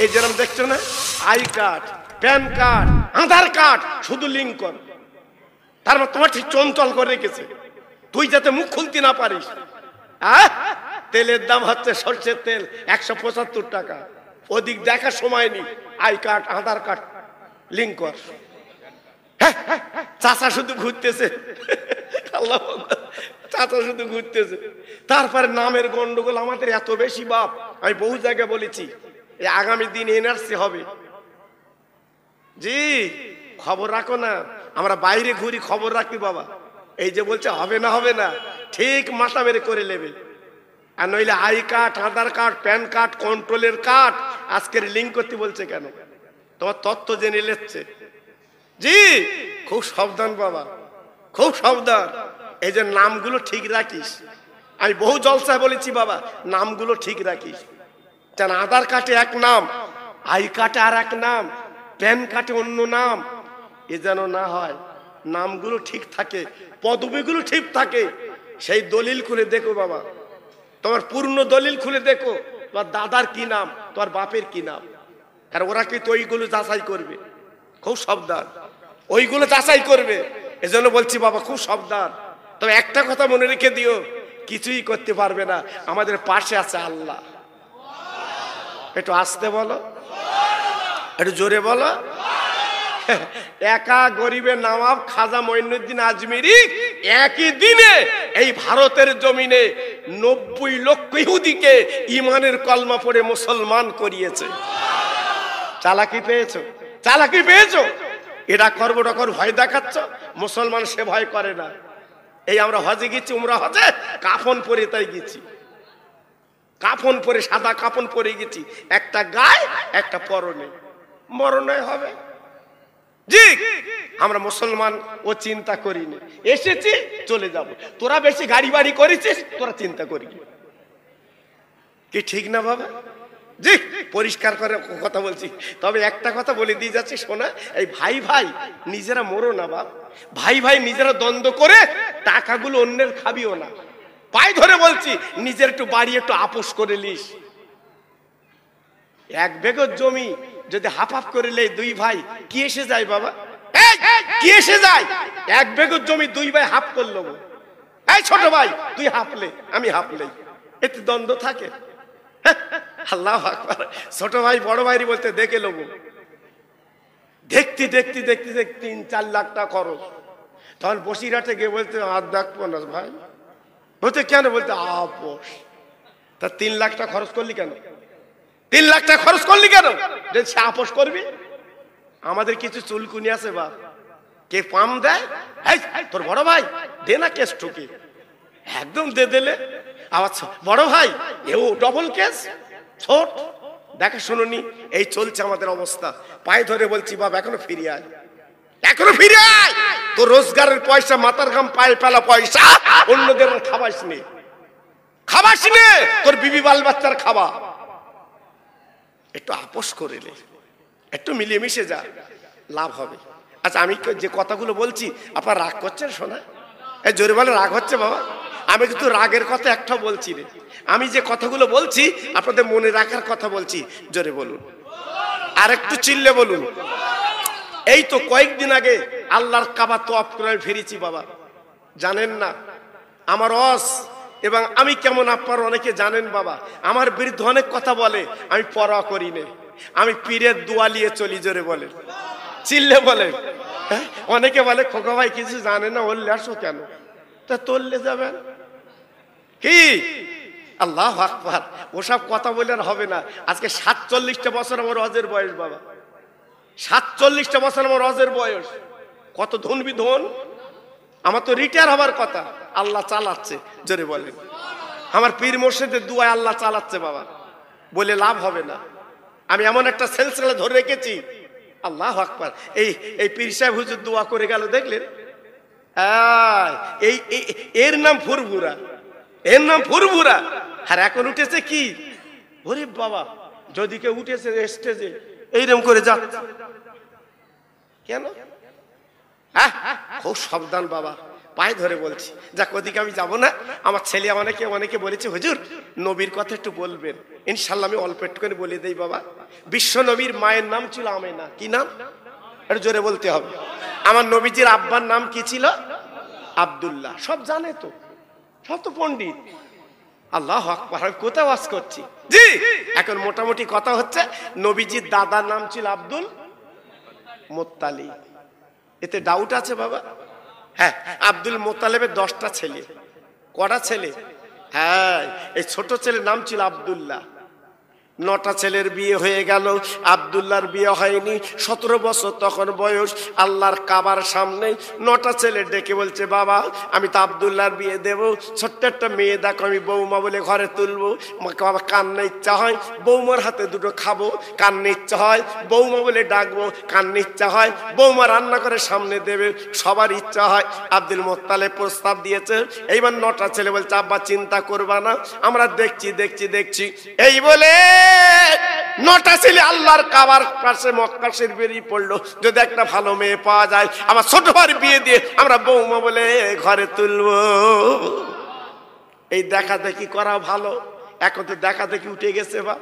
এই যেরকম দেখছো না I card PAN card Aadhaar card শুধু লিঙ্ক কর তারপর তোমার ঠিক চঞ্চল করে রেখেছে তুই যাতে মুখ খুলতে না পারিস তেলের দাম হচ্ছে সর্ষের তেল একশো পঁচাত্তর টাকা ওদিক দেখার সময় নেই I card Aadhaar card link কর হ্যাঁ, হ্যাঁ, হ্যাঁ, চাচা শুধু ঘুরতেছে চাচা শুধু ঘুরতেছে তারপরে নামের গন্ডগোল আমাদের এত বেশি বাপ আমি বহু জায়গায় বলেছি আগামী দিন এনআরসি হবে জি খবর রাখো না আমরা বাইরে ঘুরি খবর রাখি বাবা এই যে বলছে হবে না হবে না ঠিক মাথা মেরে করে নেবে আর নইলে I card Aadhaar card PAN card কন্ট্রোলের কার্ড আজকের লিঙ্ক করতে বলছে কেন তোমার তত্ত্ব জেনে লেচ্ছে জি খুব সাবধান বাবা খুব সাবধান এই যে নামগুলো ঠিক রাখিস আমি বহু জলসায় বলেছি বাবা নামগুলো ঠিক রাখিস কারণ আধার কার্ডে এক নাম আই কার্ডে আর এক নাম প্যান কার্ডে অন্য নাম এ যেন না হয় নামগুলো ঠিক থাকে পদবিগুলো ঠিক থাকে সেই দলিল খুলে দেখো বাবা তোমার পূর্ণ দলিল খুলে দেখো তোমার দাদার কি নাম তোমার বাপের কি নাম আর ওরা কি তো ওইগুলো যাচাই করবে খুব সাবধান ওইগুলো যাচাই করবে এজন্য বলছি বাবা খুব সাবধান তবে একটা কথা মনে রেখে দিও কিছুই করতে পারবে না আমাদের পাশে আছে আল্লাহ একটু আসতে বলো একটু জোরে বলো একা গরিবের নবাব খাজা মঈনুদ্দিন আজমিরি একই দিনে এই ভারতের জমিনে নব্বই লক্ষ ইহুদিকে ইমানের কলমা পড়ে মুসলমান করিয়েছে চালাকি পেয়েছ চালাকি পেয়েছ এটা করবো টকর ভয় দেখাচ্ছ মুসলমান সে ভয় করে না এই আমরা হজে গেছি উমরা হজে কাফন পরে তাই গেছি কাপন পরে সাদা কাপন পরে গেছি একটা গায়ে একটা পরনে মরণে হবে জি আমরা মুসলমান ও চিন্তা করিনি এসেছি চলে যাব তোরা বেশি গাড়ি বাড়ি করেছিস তোরা চিন্তা করি কি ঠিক না বাবা জি পরিষ্কার করে কথা বলছি তবে একটা কথা বলে দিয়ে যাচ্ছি শোনা এই ভাই ভাই নিজেরা মরো না বাপ ভাই ভাই নিজেরা দ্বন্দ্ব করে টাকাগুলো অন্যের খাবিও না পায়ে ধরে বলছি নিজের একটু বাড়ি একটু আপোষ করে লিস এক বেগর জমি যদি হাফ হাফ করে লে দুই ভাই কি এসে যায় বাবা কি এসে যায় এক বেগর জমি দুই ভাই হাফ করলো এই ছোট ভাই তুই হাফলে আমি হাফলে এতে দ্বন্দ্ব থাকে হ্যাঁ, আল্লাহ ছোট ভাই বড় ভাই বলতে দেখে লোক দেখতে দেখতে দেখতে দেখতে তিন চার লাখ টাকা খরচ তখন বসিরহাটে গিয়ে বলতে আর দেখবো না ভাই বলতে কেন বলতে আপোষ তা তিন লাখটা খরচ করলি কেন তিন লাখ টাকা খরচ করলি কেন যে সে আপোষ করবি আমাদের কিছু চুলকুনি আছে বা কে পাম দেয় তোর বড় ভাই দে না কেস ঠুকি একদম দে দিলে আবার বড় ভাই এও ডবল কেস ছোট দেখা শুনুনি এই চলছে আমাদের অবস্থা পায়ে ধরে বলছি বাবা এখনো ফিরিয়ে আয় এখনো ফিরে আয় তোর রোজগারের পয়সা মাথার ঘাম পায়ে ফেলা পয়সা অন্যদের খাবাস নে খাবাস নে তোর বিবি বাল বাচ্চার খাবা একটু আপোষ করে নে একটু মিলিয়ে মিশে যা লাভ হবে আচ্ছা আমি যে কথাগুলো বলছি আপনার রাগ করছেন শোনা এই জোরে বলে রাগ হচ্ছে বাবা আমি কিন্তু রাগের কথা একটা বলছি রে আমি যে কথাগুলো বলছি আপনাদের মনে রাখার কথা বলছি জোরে বলুন আর একটু চিল্লে বলুন এই তো কয়েকদিন আগে আল্লাহর কাবা তো করে ফিরেছি বাবা জানেন না আমার অস এবং আমি কেমন আপনার অনেকে জানেন বাবা আমার বিরুদ্ধে অনেক কথা বলে আমি পরা করি নে আমি পীরের দোয়া নিয়ে চলি জোরে বলে চিল্লে বলে হ্যাঁ? অনেকে বলে খোকা ভাই কিছু জানে না বললে আসো কেন তা তললে যাবেন কি আল্লাহ আকবার ওসব কথা বলে আর হবে না আজকে সাতচল্লিশটা বছর আমার অজের বয়স বাবা সাতচল্লিশটা বছর আমার রজের বয়স কত ধন বিধন আমার তো রিটায়ার হবার কথা আল্লাহ চালাচ্ছে জোরে বলে আমার পীর মোর্শেদের দুয়ায় আল্লাহ চালাচ্ছে বাবা বলে লাভ হবে না আমি এমন একটা সেলসেলা ধরে রেখেছি আল্লাহ আকবার এই এই পীর সাহেব হুজুর দোয়া করে গেল দেখলেন এই এর নাম ফুরভুরা এর নাম ফুরভুরা আর এখন উঠেছে কি গরিব বাবা যদি কেউ উঠেছে স্টেজে এইরকম করে যা কেন হ্যাঁ? খুব সাবধান বাবা পায়ে ধরে বলছি যাক ওদিকে আমি যাব না আমার ছেলে অনেকে অনেকে বলেছে হুজুর নবীর কথা একটু বলবেন ইনশাল্লাহ আমি অল্প একটু করে বলে দেই বাবা বিশ্ব নবীর মায়ের নাম ছিল আমেনা কি নাম একটু জোরে বলতে হবে আমার নবীজির আব্বার নাম কি ছিল আবদুল্লাহ সব জানে তো সব তো পণ্ডিত আল্লাহ হক আমি কোথায় ওয়াজ করছি জি এখন মোটামুটি কথা হচ্ছে নবীজির দাদার নাম ছিল আব্দুল মোত্তালি এতে ডাউট আছে বাবা হ্যাঁ আব্দুল মোতালেবের দশটা ছেলে কটা ছেলে হ্যাঁ এই ছোট ছেলের নাম ছিল আবদুল্লাহ নটা ছেলের বিয়ে হয়ে গেল আবদুল্লার বিয়ে হয়নি সতেরো বছর তখন বয়স আল্লাহর কাবার সামনে নটা ছেলে ডেকে বলছে বাবা আমি তো আবদুল্লার বিয়ে দেব ছোট্ট একটা মেয়ে দেখো আমি বৌমা বলে ঘরে তুলবো বাবা কান্না ইচ্ছা হয় বৌমার হাতে দুটো খাবো কান্না ইচ্ছা হয় বৌমা বলে ডাকবো কান্না ইচ্ছা হয় বৌমা রান্না করে সামনে দেবে সবার ইচ্ছা হয় আব্দুল মোত্তালে প্রস্তাব দিয়েছে এইবার নটা ছেলে বলছে আব্বা চিন্তা করবা না আমরা দেখছি দেখছি দেখছি এই বলে নটা ছেলে আল্লাহর কাবার পাশে মক্কার বেরিয়ে পড়লো যদি একটা ভালো মেয়ে পাওয়া যায় আমার ছোট ভার বিয়ে দিয়ে আমরা বৌমা বলে ঘরে তুলব এই দেখা দেখি করা ভালো এখন তো দেখা দেখি উঠে গেছে বা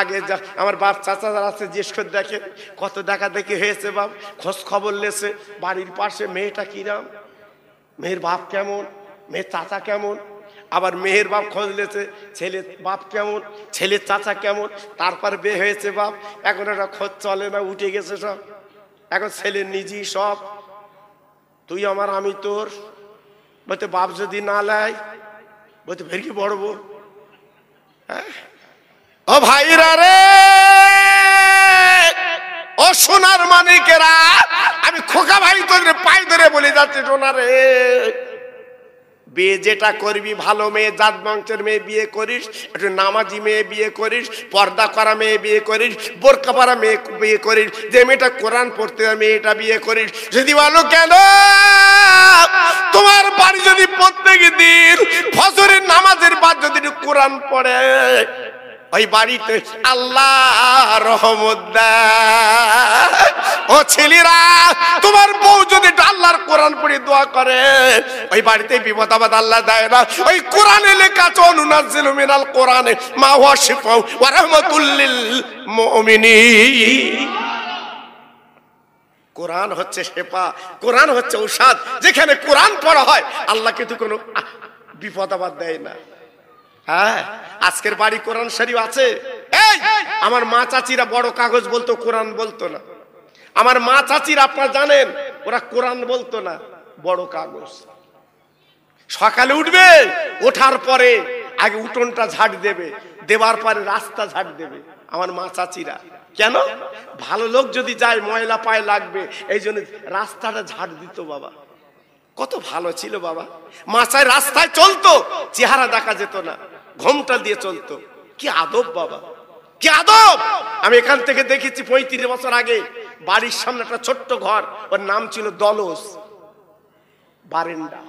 আগে যা আমার বাপ চাচা যারা আছে জিজ্ঞেস করে দেখেন কত দেখা দেখি হয়েছে বাপ খোঁজ খবর লেছে বাড়ির পাশে মেয়েটা কিরাম মেয়ের বাপ কেমন মেয়ের চাচা কেমন আবার মেয়ের বাপ খোঁজ লেছে ছেলের বাপ কেমন ছেলের চাচা কেমন তারপর বে হয়েছে বাপ এখন একটা খোঁজ চলে না উঠে গেছে সব এখন ছেলে নিজেই সব তুই আমার আমি তোর বলতে বাপ যদি না লেয় বলতে ফের কি পড়বো হ্যাঁ ও ভাইরা রে ও সোনার মানিকেরা আমি খোকা ভাই তোদের পাই ধরে বলে যাচ্ছি সোনারে বিয়ে যেটা করবি ভালো মেয়ে জাত বংশের মেয়ে বিয়ে করিস একটু নামাজি মেয়ে বিয়ে করিস পর্দা করা মেয়ে বিয়ে করিস বোরকা পরা মেয়ে বিয়ে করিস যে মেয়েটা কোরআন পড়তে মেয়েটা বিয়ে করিস যদি বলো কেন তোমার বাড়ি যদি প্রত্যেক দিন ফসরের নামাজের বাদ যদি কোরআন পড়ে ওই বাড়িতে আল্লাহ রহমত ও ছেলেরা তোমার বউ যদি আল্লাহর কোরআন পড়ে দোয়া করে ওই বাড়িতে বিপদ আবাদ আল্লাহ দেয় না ওই কোরআনে লেখা আছে অনুনাজিল মিনাল কোরআনে মা ওয়া শিফা ওয়া রাহমাতুল্লিল মুমিনিন কোরআন হচ্ছে শেফা কোরআন হচ্ছে ঔষধ যেখানে কোরআন পড়া হয় আল্লাহ কিন্তু কোনো বিপদ আবাদ দেয় না হ্যাঁ আজকের বাড়ি কোরআন শরীফ আছে আমার মা চাচিরা বড় কাগজ বলতো কোরআন বলতো না আমার মা চাচির আপনারা জানেন ওরা কোরআন বলতো না বড় কাগজ সকালে উঠবে ওঠার পরে আগে উঠোনটা ঝাড় দেবে দেবার পরে রাস্তা ঝাড় দেবে আমার মা চাচিরা কেন ভালো লোক যদি যায় ময়লা পায়ে লাগবে এই জন্য রাস্তাটা ঝাড় দিত বাবা কত ভালো ছিল বাবা মাচায় রাস্তায় চলতো চেহারা দেখা যেত না ঘোমটা দিয়ে চলতো কি আদব বাবা কি আদব আমি এখান থেকে দেখেছি পঁয়ত্রিশ বছর আগে বাড়ির সামনে একটা ছোট্ট ঘর ওর নাম ছিল দলস বারেন্ডা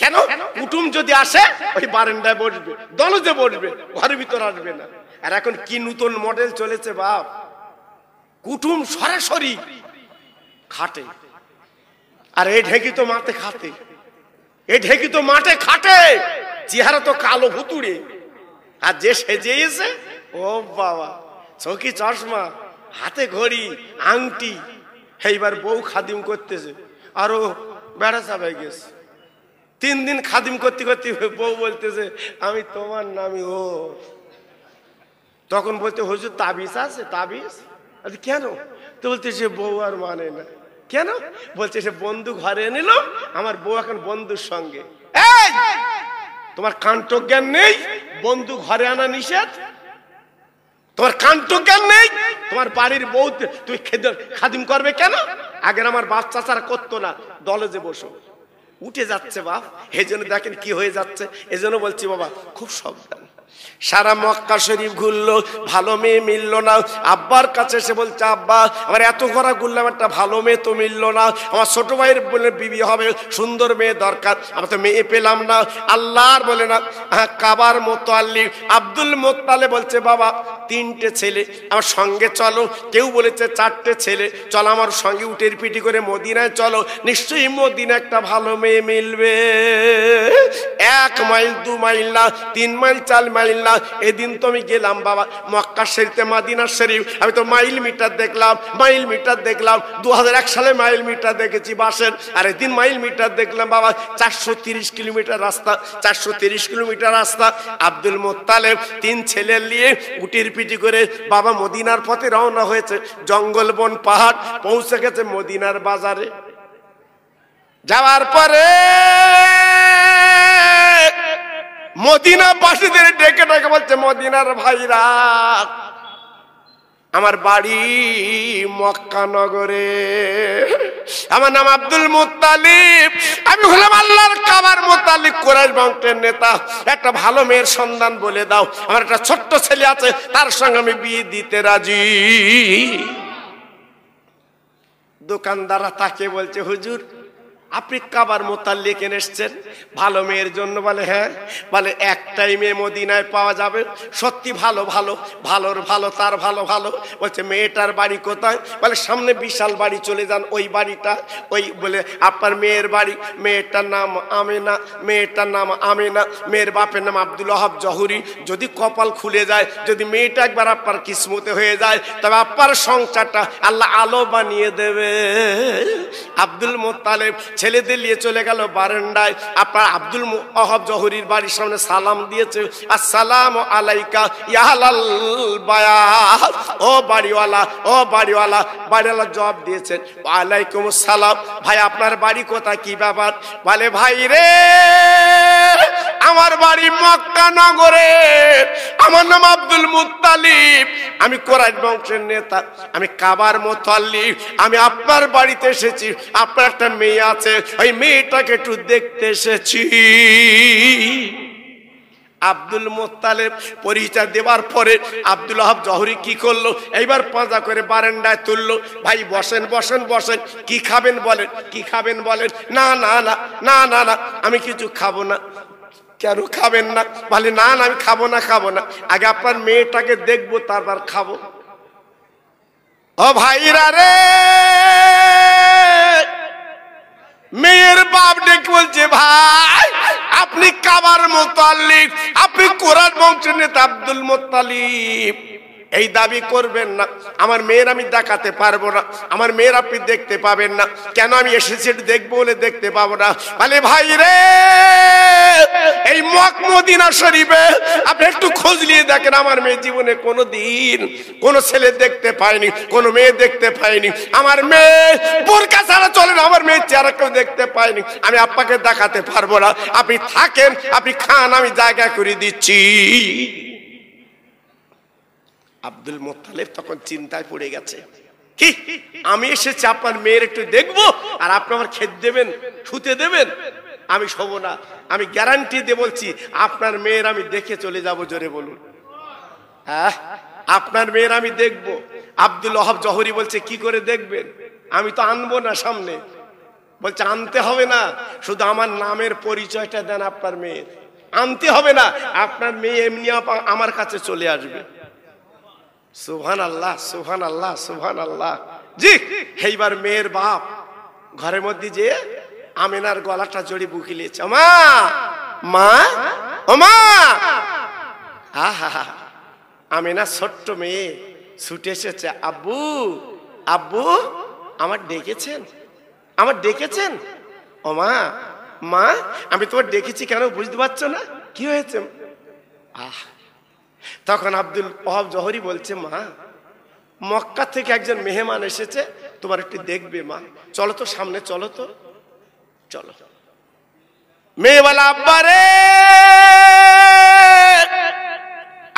কেন কুটুম যদি আসে ওই বারেন্ডায় বসবে দলসে বসবে ঘরের ভিতর আসবে না আর এখন কি নতুন মডেল চলেছে বাপ কুটুম সরাসরি খাটে আর এ ঢেকি তো মাঠে খাতে এ ঢেকি তো মাঠে খাটে চেহারা তো কালো ভুতুড়ে আর যে সেজে এসে ও বাবা চৌকি চশমা হাতে ঘড়ি আংটি এইবার বউ খাদিম করতেছে আরো বেড়া চাপাই গেছে তিন দিন খাদিম করতে করতে বউ বলতেছে আমি তোমার নামি ও তখন বলতে হুজুর তাবিজ আছে তাবিজ আর কেন তো বলতে সে বউ আর মানে না কেন বলছে সে বন্ধু ঘরে নিল আমার বউ এখন বন্ধুর সঙ্গে এই তোমার কান্ত জ্ঞান নেই বন্ধু ঘরে আনা নিষেধ তোমার কান্ত জ্ঞান নেই তোমার বাড়ির বউ তুই খাদিম করবে কেন আগের আমার বাচ্চা চারা করতো না দলে যে বসো উঠে যাচ্ছে বাপ এই জন্য দেখেন কি হয়ে যাচ্ছে এজন্য বলছি বাবা খুব সাবধান সারা মক্কা শরীফ ঘুরলো ভালো মেয়ে মিললো না আব্বার কাছে এসে বলছে আব্বা আমার এত ঘোরা ঘুরলাম একটা ভালো মেয়ে তো মিললো না আমার ছোট ভাইয়ের বলে বিবি হবে সুন্দর মেয়ে দরকার আমি তো মেয়ে পেলাম না আল্লাহর বলে না হ্যাঁ, কাবার মতো আল্লি আব্দুল মোত্তালে বলছে বাবা তিনটে ছেলে আমার সঙ্গে চলো কেউ বলেছে চারটে ছেলে চলো আমার সঙ্গে উটের পিটি করে মদিনায় চলো নিশ্চয়ই মদিনা একটা ভালো মেয়ে মিলবে এক মাইল দু মাইল না তিন মাইল চার মাইল মাইল্লা এদিন তো আমি গেলাম বাবা মক্কা শরীফে মাদিনা শরীফ আমি তো মাইল মিটার দেখলাম মাইল মিটার দেখলাম দু সালে মাইল মিটার দেখেছি বাসের আর এদিন মাইল মিটার দেখলাম বাবা চারশো কিলোমিটার রাস্তা চারশো কিলোমিটার রাস্তা আব্দুল মোত্তালেব তিন ছেলে নিয়ে উটির পিটি করে বাবা মদিনার পথে রওনা হয়েছে জঙ্গল বন পাহাড় পৌঁছে গেছে মদিনার বাজারে যাওয়ার পরে মদিনা বাসীদের ডেকে ডেকে বলছে মদিনার ভাইরা আমার বাড়ি মক্কা নগরে আমার নাম আব্দুল মুতালিব আমি হলাম আল্লাহর কাবার মুতালিব কোরআশ বংশের নেতা একটা ভালো মেয়ের সন্ধান বলে দাও আমার একটা ছোট্ট ছেলে আছে তার সঙ্গে আমি বিয়ে দিতে রাজি দোকানদাররা তাকে বলছে হুজুর আপনি কাবার কেন এসছেন ভালো মেয়ের জন্য বলে হ্যাঁ বলে একটাই মেয়ে মদিনায় পাওয়া যাবে সত্যি ভালো ভালো ভালোর ভালো তার ভালো ভালো বলছে মেয়েটার বাড়ি কোথায় বলে সামনে বিশাল বাড়ি চলে যান ওই বাড়িটা ওই বলে আপনার মেয়ের বাড়ি মেয়েটার নাম আমেনা মেয়েটার নাম আমেনা মেয়ের বাপের নাম আব্দুল আহাব জহুরি যদি কপাল খুলে যায় যদি মেয়েটা একবার আপনার কিসমতে হয়ে যায় তবে আপনার সংসারটা আল্লাহ আলো বানিয়ে দেবে আব্দুল মোতালেব ছেলেদের নিয়ে চলে গেল বারান্দায় আপনার আব্দুল অহব জহরির বাড়ির সামনে সালাম দিয়েছে আসসালাম আলাইকা ইয়াহাল বায়াত ও বাড়িওয়ালা ও বাড়িওয়ালা বাড়িওয়ালা জবাব দিয়েছেন আলাইকুম সালাম ভাই আপনার বাড়ি কোথায় কি ব্যাপার বলে ভাই রে আমার বাড়ি মক্কা নগরে আমার নাম আব্দুল মুতালিব আমি কোরআন বংশের নেতা আমি কাবার মোতাল্লিব আমি আপনার বাড়িতে এসেছি আপনার একটা মেয়ে আছে এসেছে ওই মেয়েটাকে একটু দেখতে এসেছি আব্দুল মোত্তালেব পরিচয় দেওয়ার পরে আব্দুল আহব জহরি কি করলো এইবার পাঁজা করে বারান্দায় তুললো ভাই বসেন বসেন বসেন কি খাবেন বলেন কি খাবেন বলেন না না না না না না আমি কিছু খাবো না কেন খাবেন না বলে না না আমি খাবো না খাবো না আগে আপনার মেয়েটাকে দেখবো তারপর খাবো ও ভাইরা রে মেয়ের বাপ ডেকে বলছে ভাই আপনি কাবার মোতালিব আপনি কোরআন বংশের নেতা আব্দুল মোতালিব এই দাবি করবেন না আমার মেয়ের আমি দেখাতে পারবো না আমার মেয়ের আপনি দেখতে পাবেন না কেন আমি এসেছি দেখবো বলে দেখতে পাবো না বলে ভাই রে এই মকমদিনা শরীফে আপনি একটু খোঁজ নিয়ে দেখেন আমার মেয়ে জীবনে কোনো দিন কোনো ছেলে দেখতে পায়নি কোনো মেয়ে দেখতে পায়নি আমার মেয়ে বোরকা ছাড়া চলে না আমার মেয়ের চেহারা কেউ দেখতে পায়নি আমি আপ্পাকে দেখাতে পারবো না আপনি থাকেন আপনি খান আমি জায়গা করে দিচ্ছি আব্দুল মোত্তালেব তখন চিন্তায় পড়ে গেছে কি আমি এসেছি আপনার মেয়ের একটু দেখব আর আপনি আমার খেত দেবেন শুতে দেবেন আমি শোবো না আমি গ্যারান্টি দিয়ে বলছি আপনার মেয়ের আমি দেখে চলে যাব জোরে বলুন হ্যাঁ আপনার মেয়ের আমি দেখব আব্দুল অহাব জহরি বলছে কি করে দেখবেন আমি তো আনবো না সামনে বলছে আনতে হবে না শুধু আমার নামের পরিচয়টা দেন আপনার মেয়ের আনতে হবে না আপনার মেয়ে এমনি আমার কাছে চলে আসবে সুহান আল্লাহ সুহান আল্লাহ সুহান আল্লাহ জি এইবার মেয়ের বাপ ঘরের মধ্যে যে আমিনার গলাটা জড়ি বুকি লিয়েছে মা মা ওমা হা আমিনা ছোট্ট মেয়ে ছুটে এসেছে আব্বু আব্বু আমার ডেকেছেন আমার ডেকেছেন ওমা মা আমি তোমার ডেকেছি কেন বুঝতে পারছো না কি হয়েছে আহ তখন আব্দুল ওহাব জহরি বলছে মা মক্কা থেকে একজন মেহমান এসেছে তোমার একটু দেখবে মা চলো তো সামনে চলো তো চলো মেয়েওয়ালা রে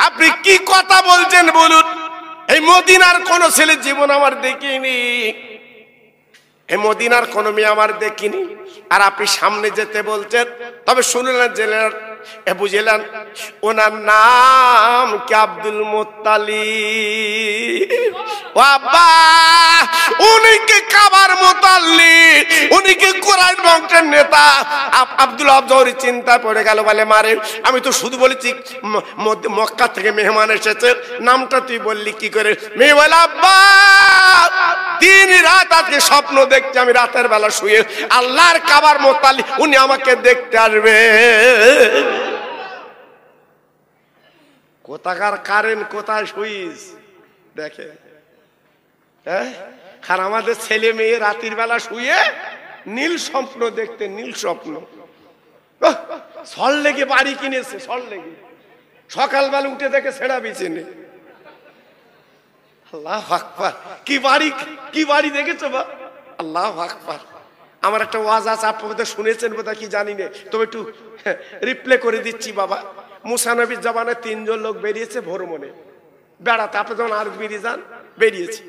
আপনি কি কথা বলছেন বলুন এই মদিনার কোন ছেলে জীবন আমার দেখিনি এই মদিনার কোন মেয়ে আমার দেখিনি আর আপনি সামনে যেতে বলছেন তবে শুনলেন জেলের এ বুঝলেন ওনার নাম কি আব্দুল মোত্তালি বাবা উনি কি কাবার মোতাল্লি উনি কোরআন বংশের নেতা আব্দুল আবজৌরি চিন্তা পড়ে গেল বলে মারে আমি তো শুধু বলেছি মক্কা থেকে মেহমান এসেছে নামটা তুই বললি কি করে মেয়ে বলে আব্বা দিন রাত আজকে স্বপ্ন দেখছি আমি রাতের বেলা শুয়ে আল্লাহর কাবার মোতালি উনি আমাকে দেখতে আসবে কোথাকার কারেন্ট কোথায় শুইস দেখে হ্যাঁ আর আমাদের ছেলে মেয়ে রাতের বেলা শুয়ে নীল স্বপ্ন দেখতে নীল স্বপ্ন সল লেগে বাড়ি কিনেছে সল লেগে সকালবেলা উঠে দেখে ছেড়া বিছিয়ে আল্লাহ আকবার কি বাড়ি কি বাড়ি দেখেছো বা আল্লাহ আকবার আমার একটা ওয়াজ আছে আপনি বোধহয় শুনেছেন বোধহয় কি জানি না তবে একটু রিপ্লে করে দিচ্ছি বাবা মুসানবির জবানে তিনজন লোক বেরিয়েছে ভোর মনে বেড়াতে আপনি যখন আর বেরিয়ে যান বেরিয়েছে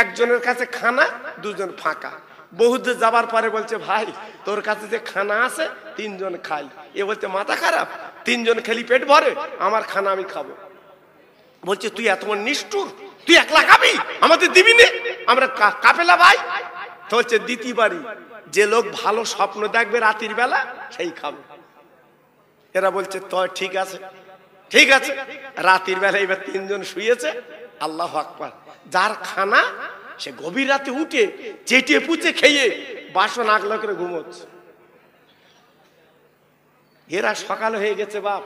একজনের কাছে খানা দুজন ফাঁকা বহুদূর যাবার পরে বলছে ভাই তোর কাছে যে খানা আছে তিনজন খাই এ বলছে মাথা খারাপ তিনজন খেলি পেট ভরে আমার খানা আমি খাবো বলছে তুই এত নিষ্ঠুর তুই একলা খাবি আমাদের দিবি নে আমরা কাপেলা ভাই তো হচ্ছে দ্বিতীয় বাড়ি যে লোক ভালো স্বপ্ন দেখবে রাতের বেলা সেই খাবে এরা বলছে তো ঠিক আছে ঠিক আছে রাতের বেলা এবার তিনজন শুয়েছে আল্লাহ আকবার যার খানা সে গভীর রাতে উঠে চেটিয়ে পুচে খেয়ে বাসন আগলা করে ঘুমোচ্ছে এরা সকাল হয়ে গেছে বাপ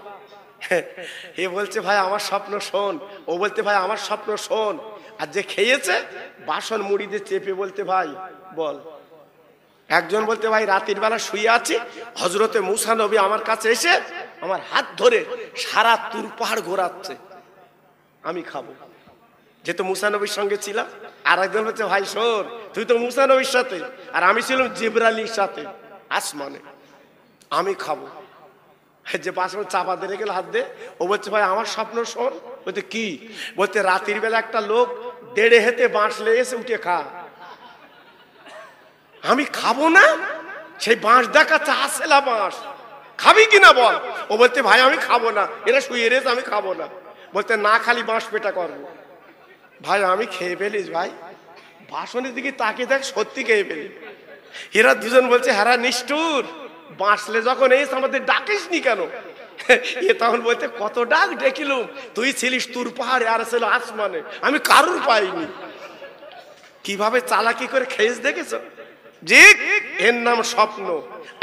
এ বলছে ভাই আমার স্বপ্ন শোন ও বলতে ভাই আমার স্বপ্ন শোন আর যে খেয়েছে বাসন মুড়ি দিয়ে চেপে বলতে ভাই বল একজন বলতে ভাই রাতের বেলা শুয়ে আছি হজরতে মুসা নবী আমার কাছে এসে আমার হাত ধরে সারা তুর পাহাড় ঘোরাচ্ছে আমি খাবো যেহেতু মুসানবীর সঙ্গে ছিলাম আর একজন বলছে ভাই শোন তুই তো মুসানবীর সাথে আর আমি ছিলাম জিবরালির সাথে আসমানে আমি খাবো যে পাশে চাপা দিয়ে গেল হাত দে ও বলছে ভাই আমার স্বপ্ন শোন বলতে কি বলতে রাতের বেলা একটা লোক দেড়ে হেতে বাঁশলে এসে উঠে খা আমি খাবো না সেই বাঁশ দেখাচ্ছে আসেলা বাঁশ খাবি কিনা বল ও বলতে ভাই আমি খাবো না এরা শুয়ে রেস আমি খাবো না বলতে না খালি বাঁশ পেটা করবো ভাই আমি খেয়ে ফেলিস ভাই বাসনের দিকে তাকে দেখ সত্যি খেয়ে ফেলি এরা দুজন বলছে হ্যাঁ নিষ্ঠুর বাঁচলে যখন এই আমাদের ডাকিস নি কেন এ তখন বলতে কত ডাক ডেকিলুম তুই ছিলিস তোর পাহাড়ে আর ছিল আসমানে আমি কারুর পাইনি কিভাবে চালাকি করে খেয়েছ দেখেছ জি এর নাম স্বপ্ন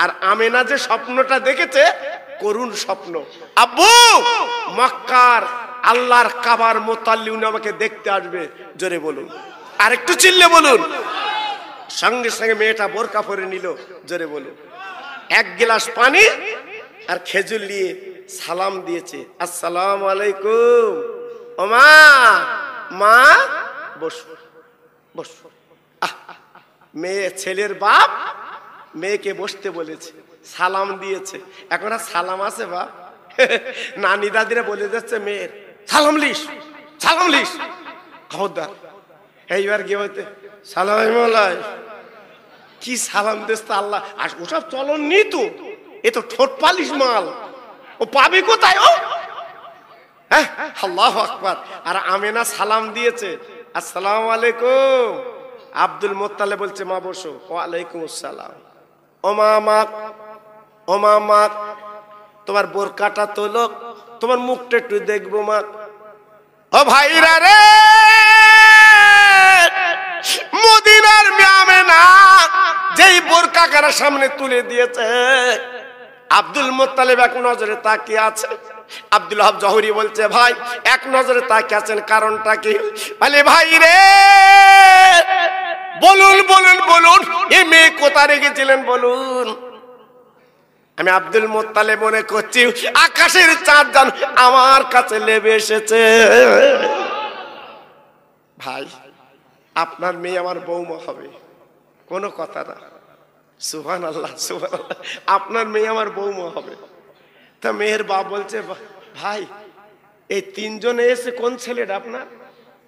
আর আমেনা যে স্বপ্নটা দেখেছে করুণ স্বপ্ন আব্বু মক্কার আল্লাহর কাবার উনি আমাকে দেখতে আসবে জোরে বলুন আর একটু চিল্লে বলুন সঙ্গে সঙ্গে মেয়েটা বোরকা পরে নিল জোরে বলুন এক গ্লাস পানি আর খেজুর নিয়ে সালাম দিয়েছে আসসালাম আলাইকুম ও মা বসু বসু মেয়ে ছেলের বাপ মেয়েকে বসতে বলেছে সালাম দিয়েছে এখন আর সালাম আছে বাপ নানি দাদিরা বলে যাচ্ছে মেয়ের সালাম লিস সালাম লিস খবরদার এইবার গিয়ে হইতে সালাম কি সালাম দেশ আল্লাহ আর ওসব চলন নি তো এ তো ঠোঁট পালিশ মাল ও পাবে কোথায় ও হ্যাঁ আল্লাহ আকবার আর আমেনা সালাম দিয়েছে আসসালাম আলাইকুম আব্দুল মোত্তালে বলছে মা বসো ও আলাইকুম আসসালাম ওমা মাক ওমা মাক তোমার বোরকাটা তোলক তোমার মুখটা একটু দেখবো মা ও ভাইরা রে কাকারা সামনে তুলে দিয়েছে আব্দুল মোত্তালেব এক নজরে তাকিয়ে আছে আব্দুল হাব জহরি বলছে ভাই এক নজরে তাকিয়ে আছেন কারণটা কি বলে ভাই রে বলুন বলুন বলুন এ মেয়ে কোথা রেখেছিলেন বলুন আমি আব্দুল মোত্তালে মনে করছি আকাশের চারজন আমার কাছে লেবে এসেছে ভাই আপনার মেয়ে আমার বৌমা হবে কোনো কথা না সুহান আল্লাহ সুহান আপনার মেয়ে আমার বৌমা হবে তা মেয়ের বাপ বলছে ভাই এই তিনজনে এসে কোন ছেলেটা আপনার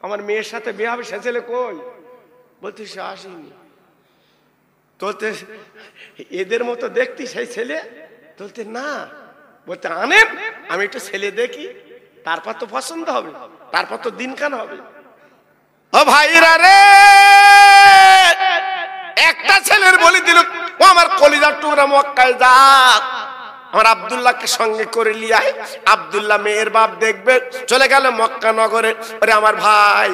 আমার মেয়ের সাথে বিয়ে হবে সে ছেলে কই বলতে সে আসেনি তোলতে এদের মতো দেখতি সেই ছেলে তোলতে না বলতে আনেন আমি একটু ছেলে দেখি তারপর তো পছন্দ হবে তারপর তো কান হবে ও ভাইরা রে একটা ছেলের বলি দিল ও আমার কলিজার টুকরা মক্কায় যাক আমার আব্দুল্লাহকে সঙ্গে করে লিয়াই আবদুল্লাহ মেয়ের বাপ দেখবে চলে গেল মক্কা নগরে ওরে আমার ভাই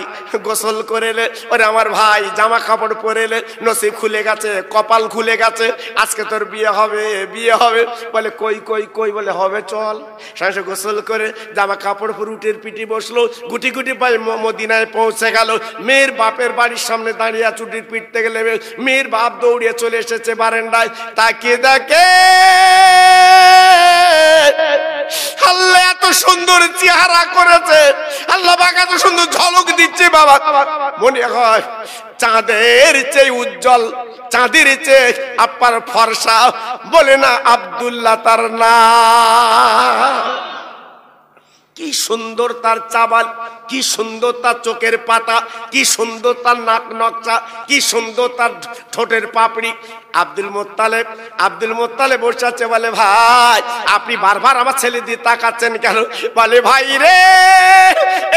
গোসল করেলে ওরে আমার ভাই জামা কাপড় পরেলে নসি খুলে গেছে কপাল খুলে গেছে আজকে তোর বিয়ে হবে বিয়ে হবে বলে কই কই কই বলে হবে চল সঙ্গে গোসল করে জামা কাপড় উটের পিটি বসলো গুটি গুটি পাই মদিনায় পৌঁছে গেল মেয়ের বাপের বাড়ির সামনে দাঁড়িয়ে চুটির পিটতে গেলে মেয়ের বাপ দৌড়িয়ে চলে এসেছে বারেন্ডায় তাকে দেখে আল্লাহ এত সুন্দর চেহারা করেছে আল্লাহ বাক এত সুন্দর ঝলক দিচ্ছে বাবা মনে হয় চাঁদের চেয়ে উজ্জ্বল চাঁদের চেয়ে আপনার ফর্সা বলে না আবদুল্লাহ তার না কি সুন্দর তার চাবাল কি সুন্দর তার চোখের পাতা কি সুন্দর তার নাক নকচা কি সুন্দর তার ঠোঁটের পাপড়ি আব্দুল মোত্তালেব আব্দুল মোত্তালেব আছে বলে ভাই আপনি বারবার আমার ছেলে দিয়ে তাকাচ্ছেন কেন বলে ভাই রে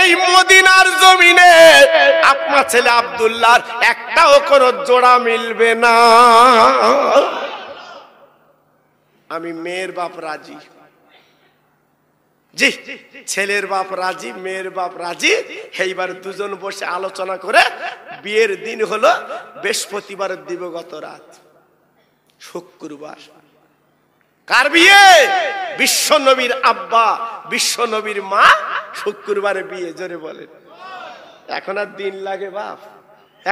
এই মদিনার জমিনে আপনার ছেলে আবদুল্লার একটাও কোনো জোড়া মিলবে না আমি মেয়ের বাপ রাজি জি ছেলের বাপ রাজি মেয়ের বাপ রাজি এইবার দুজন বসে আলোচনা করে বিয়ের দিন হলো বৃহস্পতিবার দিবগত রাত শুক্রবার কার বিয়ে বিশ্ব নবীর আব্বা বিশ্ব নবীর মা শুক্রবার বিয়ে জোরে বলেন এখন আর দিন লাগে বাপ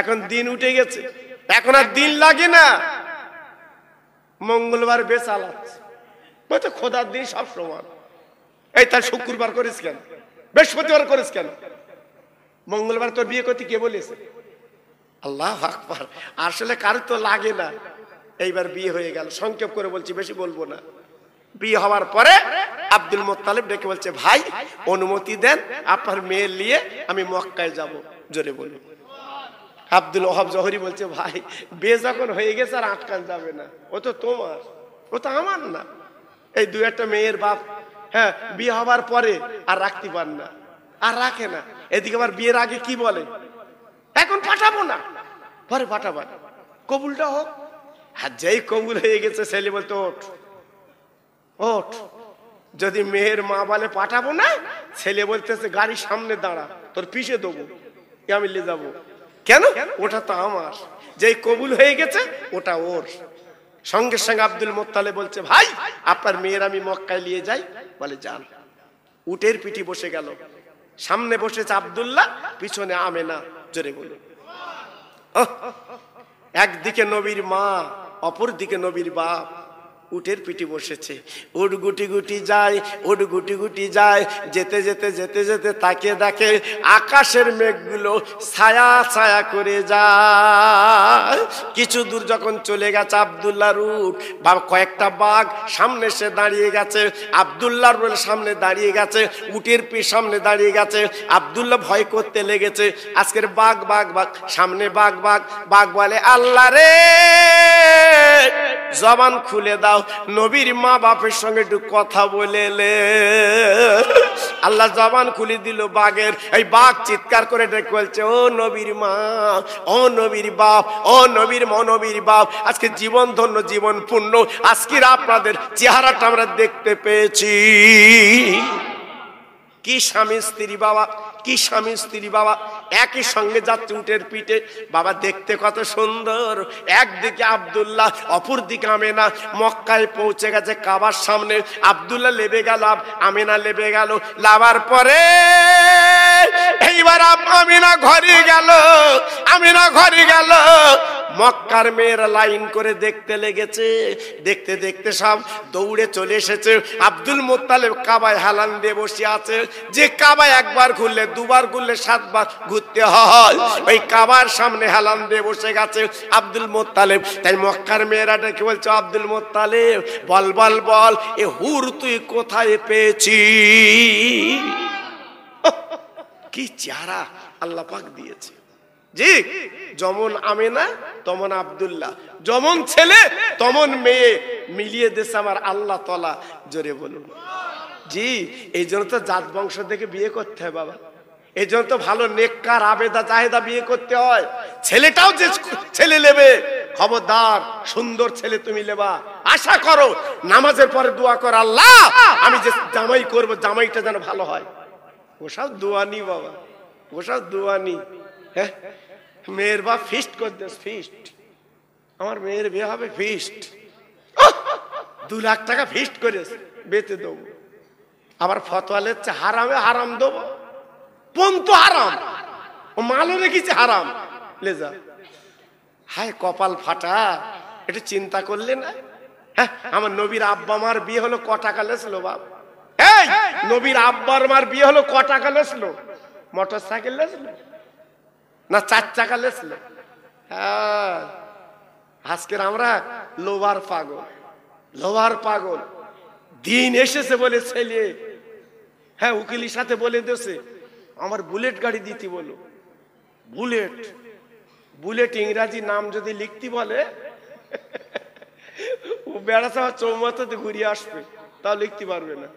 এখন দিন উঠে গেছে এখন আর দিন লাগে না মঙ্গলবার বেশ আলাচ্ছে খোদার দিন সব সমান এই তার শুক্রবার করিস কেন বৃহস্পতিবার করিস কেন মঙ্গলবার তোর বিয়ে করতে কে বলেছে আল্লাহ আকবার আসলে কার তো লাগে না এইবার বিয়ে হয়ে গেল সংক্ষেপ করে বলছি বেশি বলবো না বিয়ে হওয়ার পরে আব্দুল মোত্তালিব ডেকে বলছে ভাই অনুমতি দেন আপনার মেয়ে নিয়ে আমি মক্কায় যাব জোরে বলি আব্দুল ওহাব জহরি বলছে ভাই বিয়ে যখন হয়ে গেছে আর আটকান যাবে না ও তো তোমার ও তো আমার না এই দু একটা মেয়ের বাপ হ্যাঁ বিয়ে হবার পরে আর রাখতে পার না আর রাখে না এদিকে আবার বিয়ের আগে কি বলে এখন পাঠাবো না পরে পাঠাবা কবুলটা হোক আর যেই কবুল হয়ে গেছে ছেলে বলতো ওঠ ওঠ যদি মেয়ের মা বলে পাঠাবো না ছেলে বলতেছে গাড়ির সামনে দাঁড়া তোর পিছে দেবো আমি নিয়ে যাবো কেন ওটা তো আমার যেই কবুল হয়ে গেছে ওটা ওর সঙ্গে সঙ্গে আব্দুল মোত্তালে বলছে ভাই আপনার মেয়ের আমি মক্কায় নিয়ে যাই বলে যান উটের পিঠি বসে গেল সামনে বসেছে আবদুল্লাহ পিছনে আমেনা জোরে বলে একদিকে নবীর মা অপর দিকে নবীর বাপ উটের পিটি বসেছে উট গুটি গুটি যায় উট গুটি গুটি যায় যেতে যেতে যেতে যেতে তাকে দেখে আকাশের মেঘগুলো ছায়া ছায়া করে যায় কিছু দূর যখন চলে গেছে আবদুল্লাহ রুট বা কয়েকটা বাঘ সামনে সে দাঁড়িয়ে গেছে আবদুল্লাহ রুল সামনে দাঁড়িয়ে গেছে উটের পি সামনে দাঁড়িয়ে গেছে আবদুল্লাহ ভয় করতে লেগেছে আজকের বাঘ বাঘ বাঘ সামনে বাঘ বাঘ বাঘ বলে আল্লাহ রে জবান খুলে দাও দাও নবীর মা বাপের সঙ্গে একটু কথা বলে আল্লাহ জবান খুলে দিল বাঘের এই বাঘ চিৎকার করে ডেকে বলছে ও নবীর মা ও নবীর বাপ ও নবীর মনবীর বাপ আজকে জীবন ধন্য জীবন পূর্ণ আজকের আপনাদের চেহারাটা আমরা দেখতে পেয়েছি কি স্বামী স্ত্রী বাবা কি স্বামী স্ত্রী বাবা একই সঙ্গে যাচ্ছে উটের পিঠে বাবা দেখতে কত সুন্দর একদিকে আবদুল্লাহ অপর দিকে আমেনা মক্কায় পৌঁছে গেছে কাবার সামনে আবদুল্লাহ লেবে গেল আমেনা লেবে গেল লাভার পরে এইবার আমিনা ঘরে গেল আমিনা ঘরে গেল মক্কার মেয়েরা লাইন করে দেখতে লেগেছে দেখতে দেখতে সব দৌড়ে চলে এসেছে আব্দুল মোত্তালেব কাবায় হালান দিয়ে বসে আছে যে কাবায় একবার খুললে দুবার গুললে সাতবার ঘুরতে হয় ওই কাবার সামনে হালান দিয়ে বসে গেছে আব্দুল মোত্তালেব তাই মক্কার মেয়েরা ডেকে বলছে আব্দুল মোত্তালেব বল বল বল এ হুর তুই কোথায় পেয়েছি কি চেহারা আল্লাহ পাক দিয়েছে জি যেমন আমেনা তমন আবদুল্লাহ যমন ছেলে তমন মেয়ে মিলিয়ে দেশ আমার আল্লাহ তলা জোরে বলুন জি এই জন্য তো জাত বংশ থেকে বিয়ে করতে হয় বাবা এই জন্য তো ভালো নেককার আবেদা চাহিদা বিয়ে করতে হয় ছেলেটাও যে ছেলে নেবে খবরদার সুন্দর ছেলে তুমি লেবা আশা করো নামাজের পরে দোয়া কর আল্লাহ আমি যে জামাই করব জামাইটা যেন ভালো হয় ওসব দোয়ানি বাবা ওসব দোয়ানি হ্যাঁ মেয়ের বা ফিস্ট করতে ফিস্ট আমার মেয়ের বিয়ে হবে ফিস্ট দু লাখ টাকা ফিস্ট করে বেঁচে দেবো আবার ফতোয়ালের চেয়ে হারামে হারাম দেবো পন তো হারাম ও মালও রেখেছে হারাম লেজা হায় কপাল ফাটা একটু চিন্তা করলে না হ্যাঁ আমার নবীর আব্বা মার বিয়ে হলো ক টাকা লেছিল বাপ এই নবীর আব্বার মার বিয়ে হলো ক টাকা লেছিল মোটর সাইকেল লেছিল না চার চাকা লেছিল হ্যাঁ আজকের আমরা লোবার পাগল লোবার পাগল দিন এসেছে বলে ছেলে হ্যাঁ উকিলের সাথে বলে দিয়েছে আমার বুলেট গাড়ি দিতে বলো বুলেট বুলেট ইংরাজি নাম যদি লিখতে বলে ও বেড়া সাহা চৌমাথাতে ঘুরিয়ে আসবে তাও লিখতে পারবে না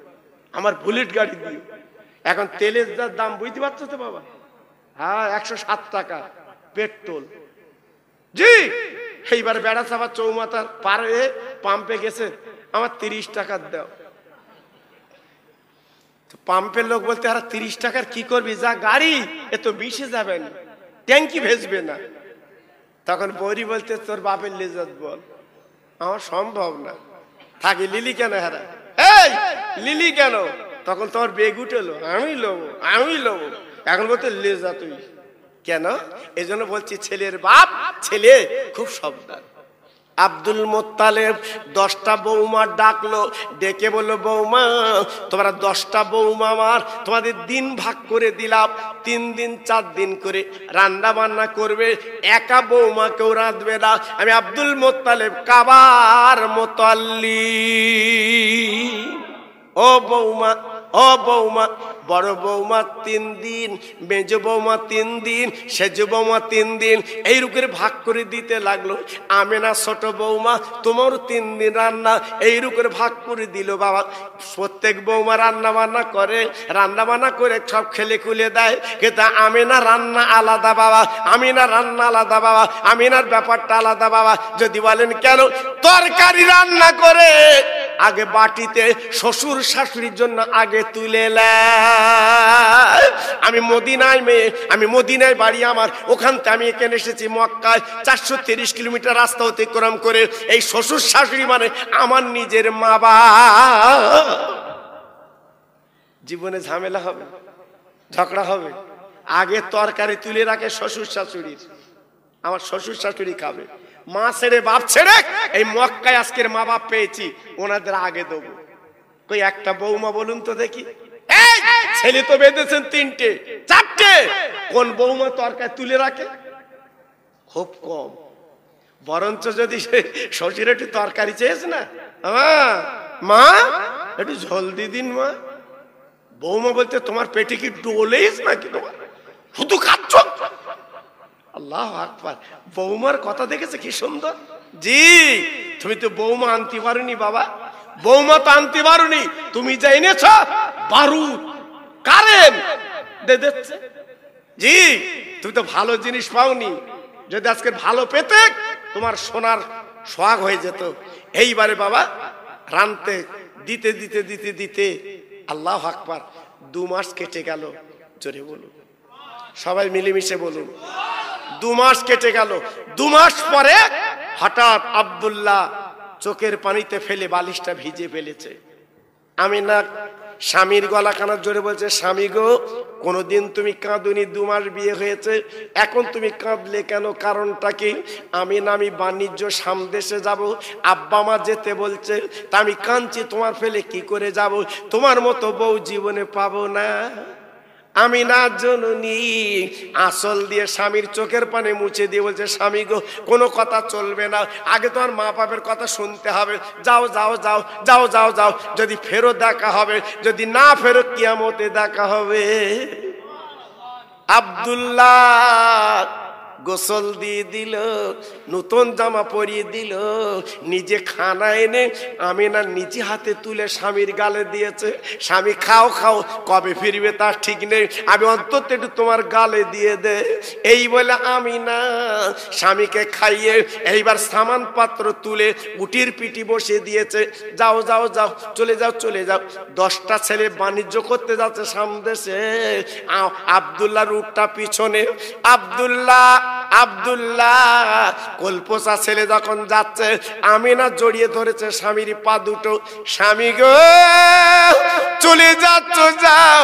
আমার বুলেট গাড়ি দিয়ে এখন তেলের যার দাম বুঝতে পারছো তো বাবা হ্যাঁ একশো সাত টাকা পেট্রোল জি এইবার বেড়া সাহা চৌমাথার পারে পাম্পে গেছে আমার তিরিশ টাকার দাও পাম্পের লোক বলতে আর তিরিশ টাকার কি করবি যা গাড়ি এ তো বিষে যাবে না ট্যাঙ্কি ভেসবে না তখন বৌরি বলতে তোর বাপের লেজত বল আমার সম্ভব না থাকি লিলি কেন হ্যাঁ এই লিলি কেন তখন তোর বেগ উঠেলো আমি লোবো আমি লোবো এখন বলতে লেজা তুই কেন এজন্য বলছি ছেলের বাপ ছেলে খুব সাবধান আব্দুল মোত্তালেব দশটা বৌমা ডাকলো ডেকে বললো বৌমা তোমরা দশটা বৌমা আমার তোমাদের দিন ভাগ করে দিলাম তিন দিন চার দিন করে রান্না বান্না করবে একা বৌমা কেউ রাঁধবে না আমি আব্দুল মোত্তালেব কাবার মোতাল্লি ও বৌমা ও বৌমা বড় বৌমা তিন দিন মেজ বৌমা তিন দিন সেজ বৌমা তিন দিন এই রূপের ভাগ করে দিতে লাগলো আমেনা ছোট বৌমা তোমারও তিন দিন রান্না এই রূপের ভাগ করে দিল বাবা প্রত্যেক বৌমা রান্না বান্না করে রান্না বান্না করে সব খেলে খুলে দেয় কিন্তু আমিনা রান্না আলাদা বাবা আমিনা রান্না আলাদা বাবা আমিনার ব্যাপারটা আলাদা বাবা যদি বলেন কেন তরকারি রান্না করে আগে বাটিতে শ্বশুর শাশুড়ির জন্য আগে তুলে আমি মদিনায় মেয়ে আমি মদিনায় বাড়ি আমার ওখান থেকে আমি এখানে এসেছি মক্কায় চারশো তিরিশ কিলোমিটার রাস্তা অতিক্রম করে এই শ্বশুর শাশুড়ি মানে আমার নিজের মা বা জীবনে ঝামেলা হবে ঝগড়া হবে আগে তরকারি তুলে রাখে শ্বশুর শাশুড়ির আমার শ্বশুর শাশুড়ি খাবে মা ছেড়ে বাপ ছেড়ে এই মক্কায় আজকের মা বাপ পেয়েছি ওনাদের আগে দেবো কই একটা বৌমা বলুন তো দেখি ছেলে তো বেঁধেছেন তিনটে চারটে কোন বৌমা তরকায় তুলে রাখে খুব কম বরঞ্চ যদি শশীর একটু তরকারি চেয়েছে না মা একটু ঝোল দিন মা বৌমা বলতে তোমার পেটে কি ডোলেইস নাকি তোমার শুধু খাচ্ছ আল্লাহ আকবার বৌমার কথা দেখেছে কি সুন্দর জি তুমি তো বৌমা আনতে পারুনি বাবা বৌমা তো আনতে পারোনি তুমি যা এনেছ বারুদ কারেন জি তুমি তো ভালো জিনিস পাওনি যদি আজকে ভালো পেতে তোমার সোনার সোহাগ হয়ে যেত এইবারে বাবা রানতে দিতে দিতে দিতে দিতে আল্লাহ আকবার দু মাস কেটে গেল জোরে বলুন সবাই মিলেমিশে বলুন দু মাস কেটে গেল দু মাস পরে হঠাৎ আবদুল্লাহ চোখের পানিতে ফেলে বালিশটা ভিজে ফেলেছে আমি না স্বামীর গলা কানার জোরে বলছে স্বামী গো কোনোদিন তুমি কাঁদুনি দু মাস বিয়ে হয়েছে এখন তুমি কাঁদলে কেন কারণটা কি আমি না আমি বাণিজ্য সামদেশে যাব আব্বা মা যেতে বলছে তা আমি কাঁদছি তোমার ফেলে কি করে যাব তোমার মতো বউ জীবনে পাবো না আমি না জননী আসল দিয়ে স্বামীর চোখের পানে মুছে দিয়ে বলছে স্বামী গো কোনো কথা চলবে না আগে তোমার মা বাপের কথা শুনতে হবে যাও যাও যাও যাও যাও যাও যদি ফেরো দেখা হবে যদি না ফেরো কিয়ামতে দেখা হবে আবদুল্লাহ গোসল দিয়ে দিল নতুন জামা পরিয়ে দিল নিজে খানা এনে আমি না নিজে হাতে তুলে স্বামীর গালে দিয়েছে স্বামী খাও খাও কবে ফিরবে তার ঠিক নেই আমি অন্তত একটু তোমার গালে দিয়ে দে এই বলে আমি না স্বামীকে খাইয়ে এইবার সামান পাত্র তুলে উটির পিটি বসে দিয়েছে যাও যাও যাও চলে যাও চলে যাও দশটা ছেলে বাণিজ্য করতে যাচ্ছে সামদেশে আবদুল্লাহ রুটটা পিছনে আব্দুল্লাহ আবদুল্লাহ কলপোসা ছেলে যখন যাচ্ছে আমিনা জড়িয়ে ধরেছে স্বামীর পা দুটো স্বামী গো চলে যাচ্ছ যাও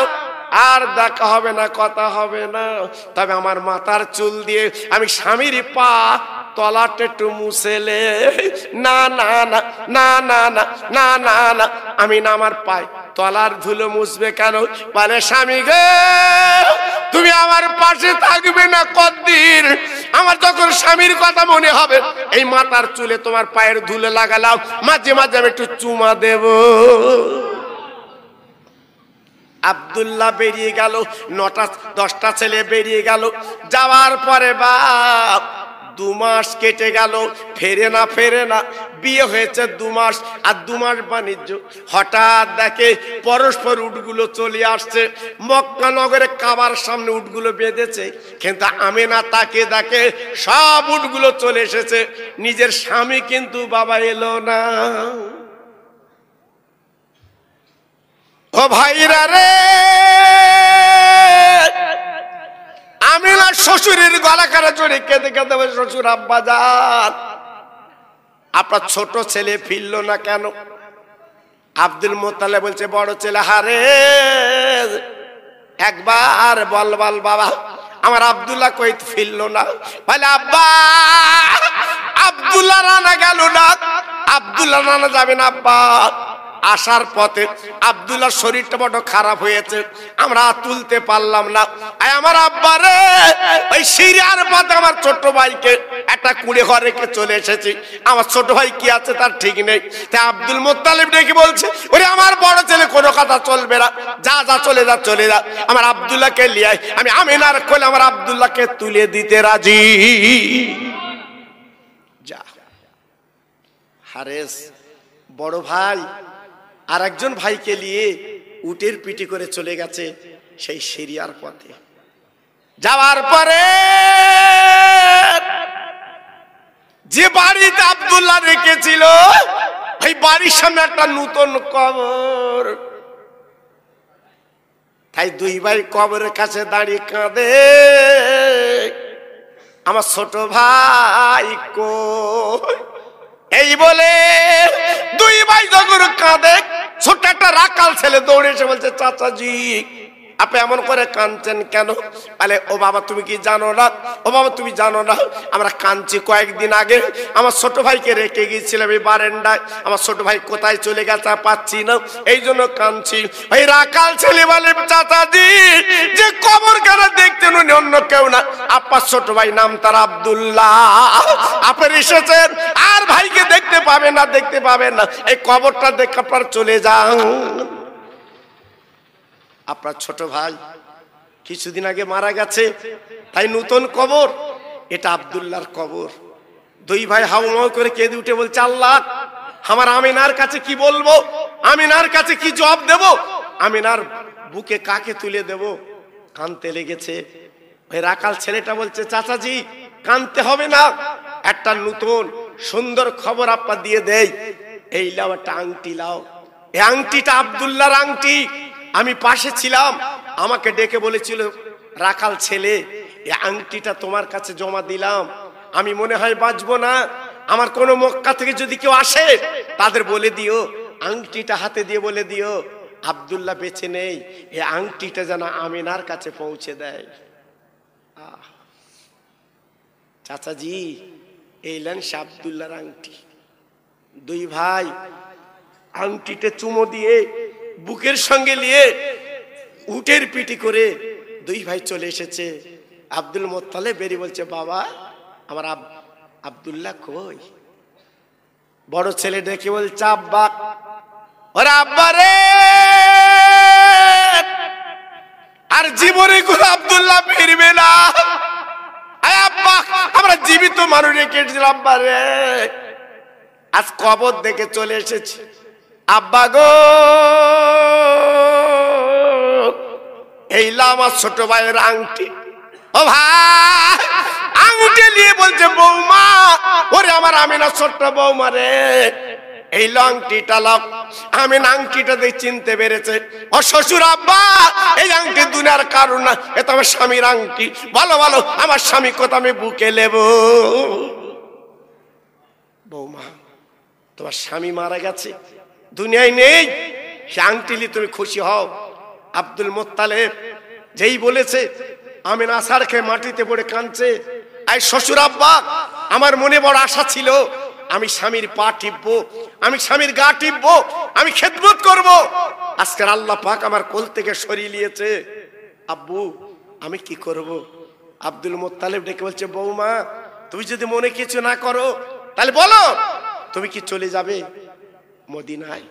আর দেখা হবে না কথা হবে না তবে আমার মাথার চুল দিয়ে আমি স্বামীর পা তলাটে একটু মুছেলে না না না না না না না না না আমি না আমার পাই তলার ধুলো মুছবে কেন বলে স্বামী গে তুমি আমার পাশে থাকবে না কদ্দিন আমার যখন স্বামীর কথা মনে হবে এই মাথার চুলে তোমার পায়ের ধুলে লাগালাম মাঝে মাঝে আমি একটু চুমা দেবো আবদুল্লাহ বেরিয়ে গেল নটা দশটা ছেলে বেরিয়ে গেল যাওয়ার পরে বাপ দু মাস কেটে গেল ফেরে না ফেরে না বিয়ে হয়েছে দু মাস আর দু মাস বাণিজ্য হঠাৎ দেখে পরস্পর উটগুলো চলে আসছে মক্কানগরে কাবার সামনে উটগুলো বেঁধেছে কিন্তু আমি না তাকে দেখে সব উটগুলো চলে এসেছে নিজের স্বামী কিন্তু বাবা এলো না ও ভাইরা রে আমি না শ্বশুরের গলা কারা চড়ে কেঁদে কেঁদে শ্বশুর আব্বা যান আপনার ছোট ছেলে ফিরল না কেন আব্দুল মোতালে বলছে বড় ছেলে হারে একবার বল বল বাবা আমার আবদুল্লাহ কই ফিরল না বলে আব্বা আবদুল্লাহ রানা গেল না আবদুল্লাহ রানা যাবে না আব্বা আসার পথে আব্দুল্লার শরীরটা বড় খারাপ হয়েছে আমরা তুলতে পারলাম না আমার আব্বারে ওই সিরিয়ার পথে আমার ছোট ভাইকে একটা কুড়ে ঘর রেখে চলে এসেছি আমার ছোট ভাই কি আছে তার ঠিক নেই তাই আব্দুল মোত্তালিব নাকি বলছে ওরে আমার বড় ছেলে কোনো কথা চলবে না যা যা চলে যা চলে যা আমার আব্দুল্লাহকে লিয়াই আমি আমিনার কোলে আমার আবদুল্লাহকে তুলে দিতে রাজি যা হারেস বড় ভাই আর একজন ভাইকে নিয়ে উটের পিটি করে চলে গেছে সেই সিরিয়ার পথে যাওয়ার পরে যে বাড়িতে আবদুল্লাহ রেখেছিল ওই বাড়ির সামনে একটা নূতন কবর তাই দুই ভাই কবরের কাছে দাঁড়িয়ে কাঁদে আমার ছোট ভাই কো এই বলে দুই ভাই যখন কাঁদে ছোট একটা রাকাল ছেলে দৌড়ে এসে বলছে চাচাজি আপনি এমন করে কাঁদছেন কেন বলে ও বাবা তুমি কি জানো না ও বাবা তুমি জানো না আমরা কাঁদছি কয়েকদিন আগে আমার ছোট ভাইকে রেখে গিয়েছিলাম এই বারেন্ডায় আমার ছোট ভাই কোথায় চলে গেছে পাচ্ছি না এই জন্য কাঁদছি ভাই রাকাল ছেলে বলে চাচাজি যে কবর কেন দেখতেন উনি অন্য কেউ না আপার ছোট ভাই নাম তার আবদুল্লাহ আপনি এসেছেন আর ভাইকে দেখতে পাবে না দেখতে পাবে না এই কবরটা দেখে আপনার চলে যান আপনার ছোট ভাই কিছুদিন আগে মারা গেছে তাই নতুন কবর এটা আবদুল্লার কবর দুই ভাই হাউমাউ করে কেঁদে উঠে বলছে আল্লাহ আমার আমিনার কাছে কি বলবো আমিনার কাছে কি জবাব দেব আমিনার বুকে কাকে তুলে দেব কানতে লেগেছে ওই রাকাল ছেলেটা বলছে চাচাজি কানতে হবে না একটা নতুন সুন্দর খবর আপা দিয়ে দেয় এই লাও একটা আংটি লাও এই আংটিটা আবদুল্লার আংটি আমি পাশে ছিলাম আমাকে ডেকে বলেছিল রাখাল ছেলে এ আংটিটা তোমার কাছে জমা দিলাম আমি মনে হয় বাঁচবো না আমার কোনো মক্কা থেকে যদি কেউ আসে তাদের বলে দিও আংটিটা হাতে দিয়ে বলে দিও আবদুল্লাহ বেছে নেই এ আংটিটা যেন আমিনার কাছে পৌঁছে দেয় চাচাজি এই লেন আবদুল্লার আংটি দুই ভাই আংটিতে চুমো দিয়ে বুকের সঙ্গে নিয়ে উটের পিটি করে দুই ভাই চলে এসেছে আব্দুল মোত্তালে বেরিয়ে বলছে বাবা আমার আবদুল্লাহ কই বড় ছেলে ডেকে বলছে আব্বা ওরা আব্বা রে আর জীবনে কোন আবদুল্লাহ ফিরবে না আমরা জীবিত মানুষ রেখে আব্বা রে আজ কবর দেখে চলে এসেছি আব্বা গো এইলা আমার ছোট ভাইয়ের আংটি ও ভাই আংটি নিয়ে বলছে বৌমা ওরে আমার আমি না ছোট্ট বৌমা রে এই লংটিটা লাভ আমি আংটিটা দিয়ে চিনতে পেরেছে ও শ্বশুর আব্বা এই আংটি দুনিয়ার কারণ না এ তো আমার স্বামীর আংটি বলো বলো আমার স্বামী কোথা আমি বুকে নেব বৌমা তোমার স্বামী মারা গেছে দুনিয়ায় নেই সে আংটিলি তুমি খুশি হও আব্দুল মোত্তালেব যেই বলেছে আমি নাসার খেয়ে মাটিতে পড়ে কাঁদছে আই শ্বশুর আব্বা আমার মনে বড় আশা ছিল আমি স্বামীর পা টিপবো আমি স্বামীর গা টিপবো আমি খেদমত করব। আজকের আল্লাহ পাক আমার কোল থেকে সরিয়ে নিয়েছে আব্বু আমি কি করব। আব্দুল মোত্তালেব ডেকে বলছে বৌমা তুমি যদি মনে কিছু না করো তাহলে বলো তুমি কি চলে যাবে মদিনায়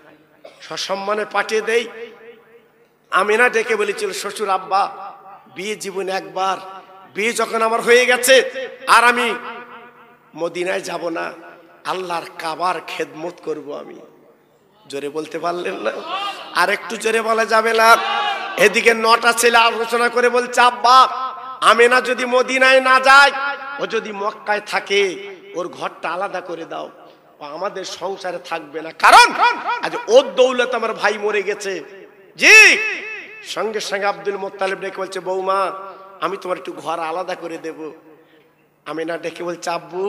সসম্মানে পাঠিয়ে দেই আমি না ডেকে বলেছিল শ্বশুর আব্বা বিয়ে জীবনে একবার বিয়ে যখন আমার হয়ে গেছে আর আমি মদিনায় যাব না আল্লাহর কাবার খেদমত করব আমি জোরে বলতে পারলেন না আর একটু জোরে বলা যাবে না এদিকে নটা ছেলে আলোচনা করে বলছে আব্বা না যদি মদিনায় না যায় ও যদি মক্কায় থাকে ওর ঘরটা আলাদা করে দাও আমাদের সংসারে থাকবে না কারণ আজ ওর দৌলত আমার ভাই মরে গেছে জি সঙ্গে সঙ্গে আব্দুল মোত্তালিব ডেকে বলছে বৌমা আমি তোমার একটু ঘর আলাদা করে দেব আমি না ডেকে বলছি আব্বু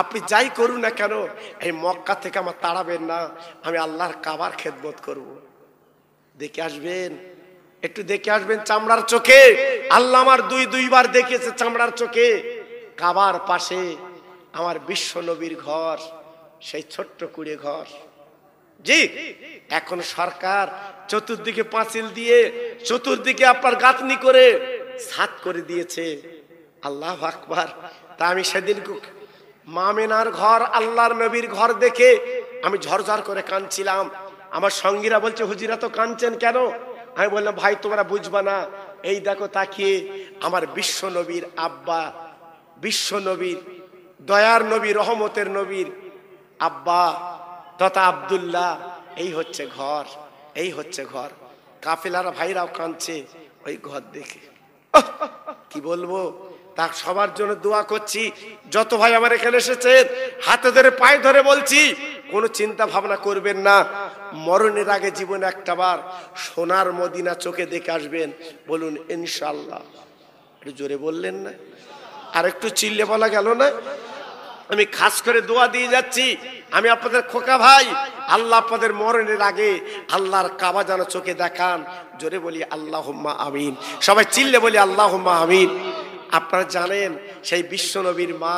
আপনি যাই করুন না কেন এই মক্কা থেকে আমার তাড়াবেন না আমি আল্লাহর কাবার খেদমত করব। দেখে আসবেন একটু দেখে আসবেন চামড়ার চোখে আল্লাহ আমার দুই দুইবার দেখেছে চামড়ার চোখে কাবার পাশে আমার বিশ্ব নবীর ঘর সেই ছোট্ট কুড়ে ঘর জি এখন সরকার চতুর্দিকে পাঁচিল দিয়ে চতুর্দিকে আপনার গাঁথনি করে সাত করে দিয়েছে আল্লাহ আকবার তা আমি সেদিন মামেনার ঘর আল্লাহর নবীর ঘর দেখে আমি ঝরঝর করে কাঁদছিলাম আমার সঙ্গীরা বলছে হুজিরা তো কাঁদছেন কেন আমি বললাম ভাই তোমরা বুঝবা না এই দেখো তাকিয়ে আমার বিশ্ব নবীর আব্বা বিশ্ব নবীর দয়ার নবী রহমতের নবীর আব্বা তথা আবদুল্লাহ এই হচ্ছে ঘর এই হচ্ছে ঘর কাফেলার ভাইরাও কাঁদছে ওই ঘর দেখে কি বলবো তা সবার জন্য দোয়া করছি যত ভাই আমার এখানে এসেছে হাতে ধরে পায়ে ধরে বলছি কোনো চিন্তা ভাবনা করবেন না মরণের আগে জীবনে একটা বার সোনার মদিনা চোখে দেখে আসবেন বলুন ইনশাল্লাহ একটু জোরে বললেন না আর একটু চিল্লে বলা গেল না আমি খাস করে দোয়া দিয়ে যাচ্ছি আমি আপনাদের খোকা ভাই আল্লাহ আপনাদের মরণের আগে আল্লাহর কাবা যেন চোখে দেখান জোরে বলি আল্লাহ আমিন সবাই চিল্লে বলি আল্লাহ আমিন আপনারা জানেন সেই বিশ্বনবীর মা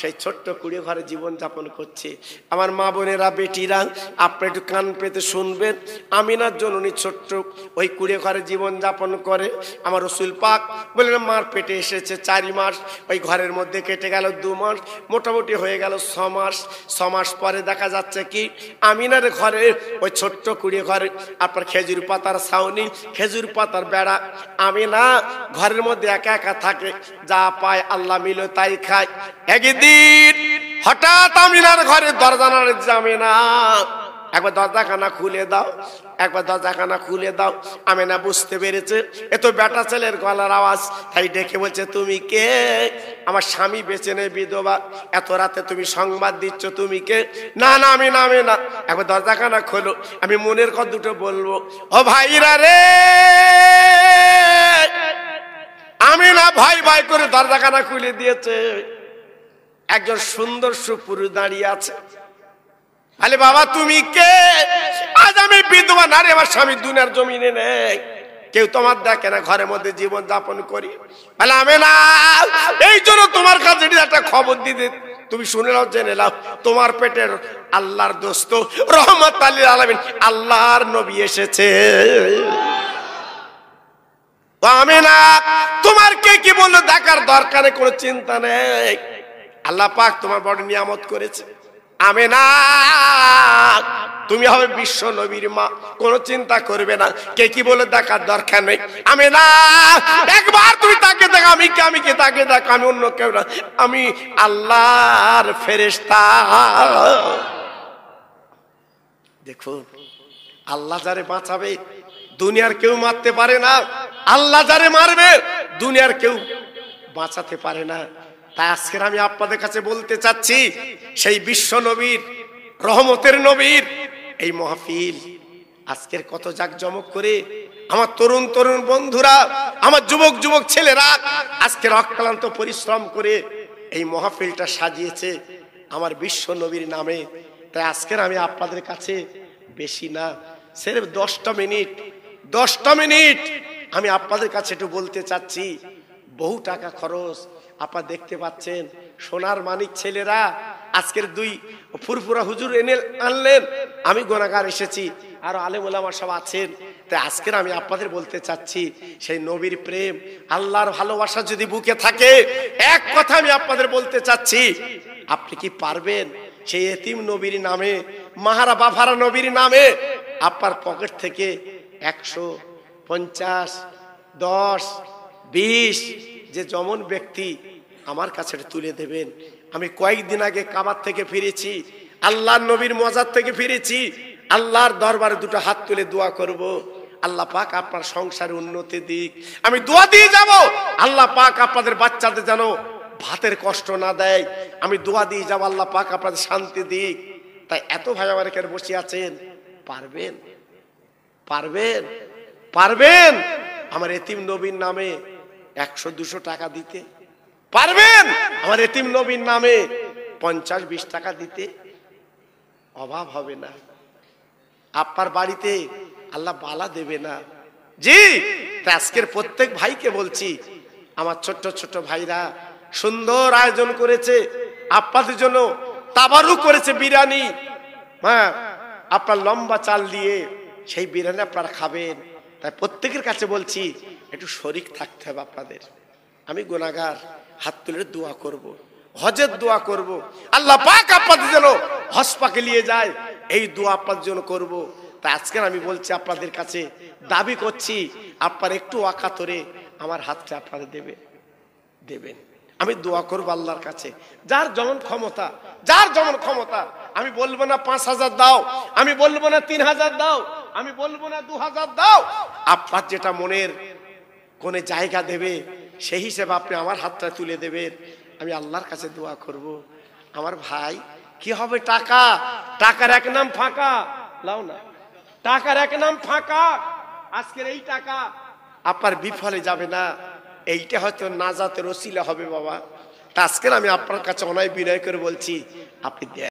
সেই ছোট্ট কুড়ি ঘরে জীবনযাপন করছে আমার মা বোনেরা বেটিরা আপনারা একটু কান পেতে শুনবেন আমিনার জন্য উনি ছোট্ট ওই কুড়ি ঘরে জীবনযাপন করে আমার রসুল পাক বললেন মার পেটে এসেছে চারি মাস ওই ঘরের মধ্যে কেটে গেল দু মাস মোটামুটি হয়ে গেল ছ মাস ছ মাস পরে দেখা যাচ্ছে কি আমিনার ঘরে ওই ছোট্ট কুড়ি ঘরে আপনার খেজুর পাতার ছাউনি খেজুর পাতার বেড়া আমিনা ঘরের মধ্যে একা একা থাকে যা পায় আল্লাহ মিল তাই খায় একদিন হঠাৎ আমিনার ঘরে দরজা যাবে না একবার দরজাখানা খুলে দাও একবার দরজাখানা খুলে দাও আমি না বুঝতে পেরেছে এ তো বেটা ছেলের গলার আওয়াজ তাই ডেকে বলছে তুমি কে আমার স্বামী বেঁচে নেই বিধবা এত রাতে তুমি সংবাদ দিচ্ছ তুমি কে না না আমি নামে না একবার দরজাখানা খোলো আমি মনের কথা দুটো বলবো ও ভাইরা রে আমি না ভাই ভাই করে দরজাখানা খুলে দিয়েছে একজন সুন্দর সুপুরুষ দাঁড়িয়ে আছে আরে বাবা তুমি কে আজ আমি বিধবা নারী আমার স্বামী দুনিয়ার জমিনে নেই কেউ তোমার দেখে না ঘরের মধ্যে জীবন যাপন করি আমি না এই জন্য তোমার কাছে একটা খবর দিতে তুমি শুনে নাও জেনে নাও তোমার পেটের আল্লাহর দোস্ত রহমত আলী আলমিন আল্লাহর নবী এসেছে আমি না তোমার কে কি বললো দেখার দরকারে কোনো চিন্তা নেই আল্লাহ পাক তোমার বড় নিয়ামত করেছে আমি না তুমি হবে বিশ্ব নবীর মা কোনো চিন্তা করবে না কে কি বলে দেখার দরকার নেই আমি না একবার তুমি তাকে দেখো আমি কে আমি কে তাকে দেখো আমি অন্য কেউ না আমি আল্লাহর ফেরেস্তা দেখো আল্লাহ যারে বাঁচাবে দুনিয়ার কেউ মারতে পারে না আল্লাহ যারে মারবে দুনিয়ার কেউ বাঁচাতে পারে না তাই আজকের আমি আপনাদের কাছে বলতে চাচ্ছি সেই বিশ্ব নবীর রহমতের নবীর এই মহাফিল আজকের কত জাকজমক করে আমার তরুণ তরুণ বন্ধুরা আমার যুবক যুবক ছেলেরা আজকের অক্লান্ত পরিশ্রম করে এই মহাফিলটা সাজিয়েছে আমার বিশ্ব নবীর নামে তাই আজকের আমি আপনাদের কাছে বেশি না সেরে দশটা মিনিট দশটা মিনিট আমি আপনাদের কাছে একটু বলতে চাচ্ছি বহু টাকা খরচ আপা দেখতে পাচ্ছেন সোনার মানিক ছেলেরা আজকের দুই ফুরফুরা হুজুর এনে আনলেন আমি গোনাগার এসেছি আর আলেমুলামার সব আছেন তাই আজকের আমি আপনাদের বলতে চাচ্ছি সেই নবীর প্রেম আল্লাহর ভালোবাসা যদি বুকে থাকে এক কথা আমি আপনাদের বলতে চাচ্ছি আপনি কি পারবেন সেই এতিম নবীর নামে মাহারা বাফারা নবীর নামে আপনার পকেট থেকে একশো পঞ্চাশ দশ বিশ যে যেমন ব্যক্তি আমার কাছে তুলে দেবেন আমি কয়েকদিন আগে কাবার থেকে ফিরেছি আল্লাহর নবীর মজার থেকে ফিরেছি আল্লাহর দরবারে দুটো হাত তুলে দোয়া করব। আল্লাহ পাক আপনার সংসারে উন্নতি দিক আমি দোয়া দিয়ে যাব আল্লাহ পাক আপনাদের বাচ্চাদের যেন ভাতের কষ্ট না দেয় আমি দোয়া দিয়ে যাব আল্লাহ পাক আপনাদের শান্তি দিক তাই এত ভাই আমার এখানে বসে আছেন পারবেন পারবেন পারবেন আমার এতিম নবীর নামে একশো দুশো টাকা দিতে পারবেন আমার এতিম নবীর নামে পঞ্চাশ বিশ টাকা দিতে অভাব হবে না আপনার বাড়িতে আল্লাহ বালা দেবে না জি আজকের প্রত্যেক ভাইকে বলছি আমার ছোট্ট ছোট ভাইরা সুন্দর আয়োজন করেছে আপনাদের জন্য তাবারু করেছে বিরিয়ানি হ্যাঁ আপনার লম্বা চাল দিয়ে সেই বিরিয়ানি আপনারা খাবেন তাই প্রত্যেকের কাছে বলছি একটু শরিক থাকতে হবে আপনাদের আমি গোনাগার হাত তুলে দোয়া করব। হজের দোয়া করব। আল্লাহ পাক আপনাদের যেন হজ পাকে নিয়ে যায় এই দোয়া আপনাদের জন্য করব। তা আজকে আমি বলছি আপনাদের কাছে দাবি করছি আপনার একটু আকাতরে আমার হাতটা আপনাদের দেবে দেবেন আমি দোয়া করবো আল্লাহর কাছে যার যেমন ক্ষমতা যার যেমন ক্ষমতা আমি বলবো না পাঁচ হাজার দাও আমি বলবো না তিন হাজার দাও আমি বলবো না দু হাজার দাও আপনার যেটা মনের কোনে জায়গা দেবে সেই হিসেবে আপনি আমার হাতটা তুলে দেবেন আমি আল্লাহর কাছে দোয়া করব। আমার ভাই কি হবে টাকা টাকার এক নাম ফাঁকা লাও না টাকার এক নাম ফাঁকা আজকের এই টাকা আপনার বিফলে যাবে না এইটা হয়তো নাজাতের ওসিলা হবে বাবা তা আজকের আমি আপনার কাছে অনায় বিনয় করে বলছি আপনি